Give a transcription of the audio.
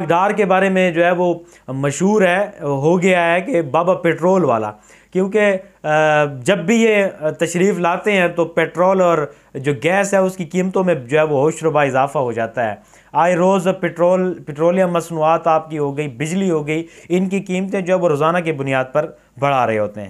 किरदार के बारे में जो है वो मशहूर है हो गया है कि बाबा पेट्रोल वाला क्योंकि जब भी ये तशरीफ़ लाते हैं तो पेट्रोल और जो गैस है उसकी कीमतों में जो है वो होशरबा इजाफा हो जाता है आए रोज़ पेट्रोल पेट्रोलियम मसनूआत आपकी हो गई बिजली हो गई इनकी कीमतें जो है वो रोज़ाना की बुनियाद पर बढ़ा रहे होते हैं